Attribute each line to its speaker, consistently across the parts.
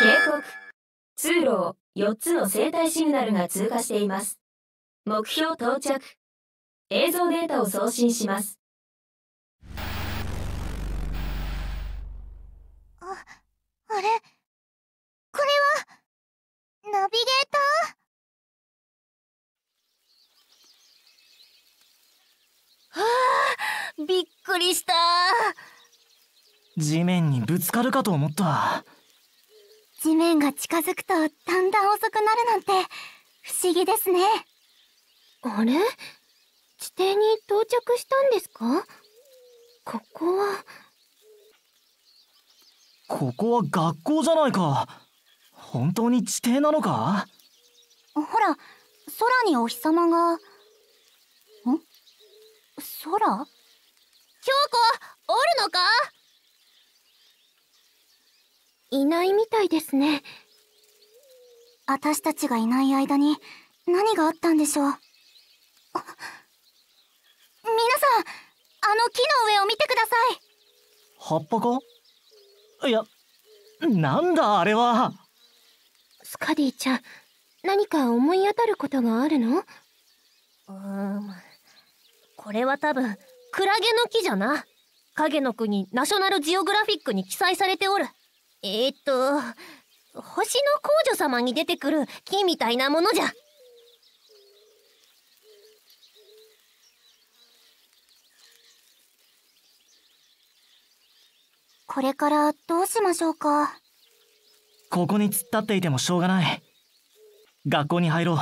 Speaker 1: 警告通路を4つの生体シグナルが通過しています目標到着映像データを送信しますああれこれはナビゲーターはあびっくりした地面にぶつかるかと思った地面が近づくとだんだん遅くなるなんて不思議ですねあれ地底に到着したんですかここはここは学校じゃないか本当に地底なのかほら空にお日様がん空京子おるのかいないみたいですね。私たちがいない間に何があったんでしょう。皆さん、あの木の上を見てください。葉っぱかいや、なんだあれは。スカディちゃん、何か思い当たることがあるのうーん、これは多分、クラゲの木じゃな。影の国ナショナルジオグラフィックに記載されておる。えー、っと星の皇女様に出てくる木みたいなものじゃこれからどうしましょうかここに突っ立っていてもしょうがない学校に入ろう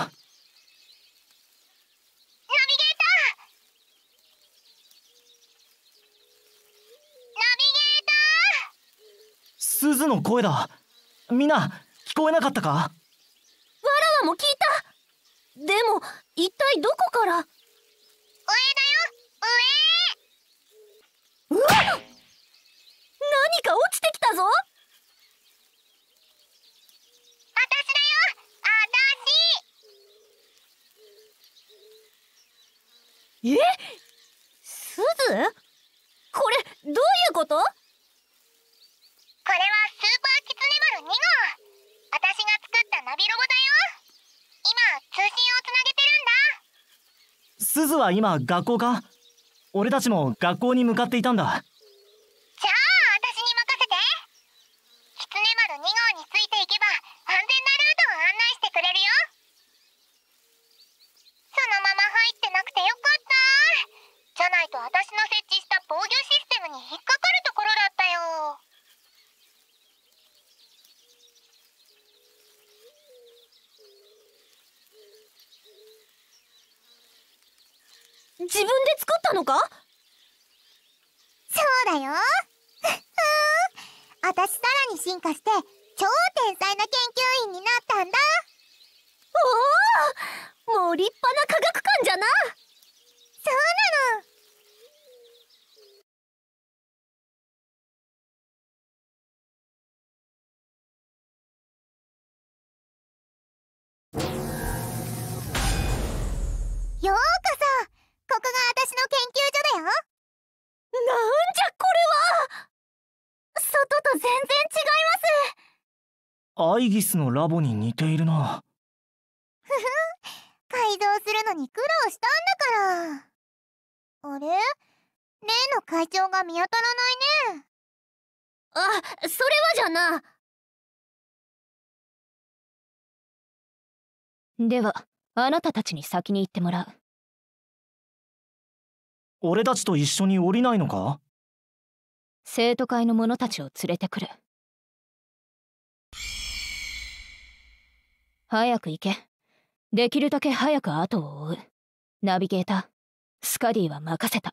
Speaker 1: 鈴の声だみんな聞こえなかったかわらわも聞いたでも一体どこから上だよ上うわ何か落ちてきたぞ私だよ私えすず私が作ったナビロボだよ今通信をつなげてるんだすずは今学校か俺たちも学校に向かっていたんだ自分で作ったのかそうだよ私さらに進化して超天才な研究員になったんだおおもう立派な科学館じゃなそうなのなんじゃこれは外と全然違いますアイギスのラボに似ているなふふ改造するのに苦労したんだからあれ例の会長が見当たらないねあそれはじゃなではあなたたちに先に行ってもらう俺たちと一緒に降りないのか生徒会の者たちを連れてくる早く行けできるだけ早く後を追うナビゲータースカディは任せたっ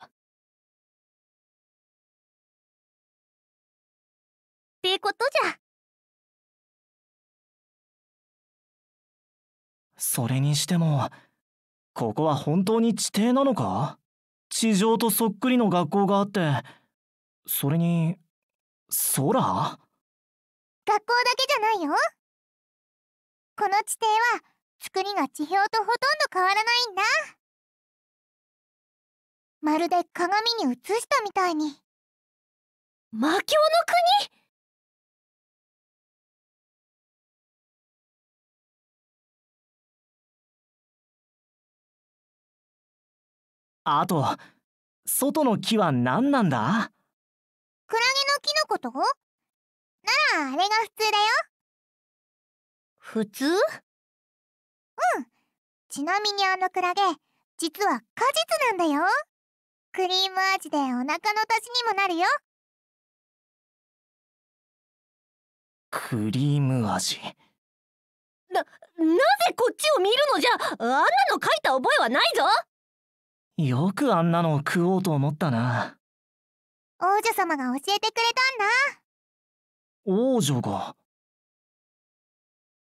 Speaker 1: てことじゃそれにしてもここは本当に地底なのか地上とそっくりの学校があってそれに空学校だけじゃないよこの地底は作りが地表とほとんど変わらないんだまるで鏡に映したみたいに魔境の国あと外の木は何なんだクラゲの木のことならあれが普通だよ普通うんちなみにあのクラゲ実は果実なんだよクリーム味でお腹の足しにもなるよクリーム味な、なぜこっちを見るのじゃあんなの書いた覚えはないぞよくあんなのを食おうと思ったな王女様が教えてくれたんだ王女が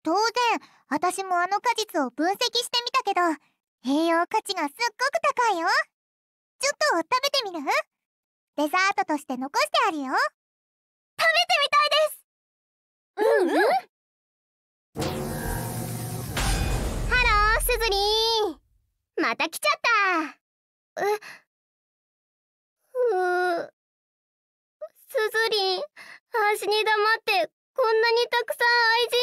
Speaker 1: 当然私もあの果実を分析してみたけど栄養価値がすっごく高いよちょっと食べてみるデザートとして残してあるよ食べてみたいですうんうんハローすずにまた来ちゃったえうすずりん端に黙ってこんなにたくさん愛人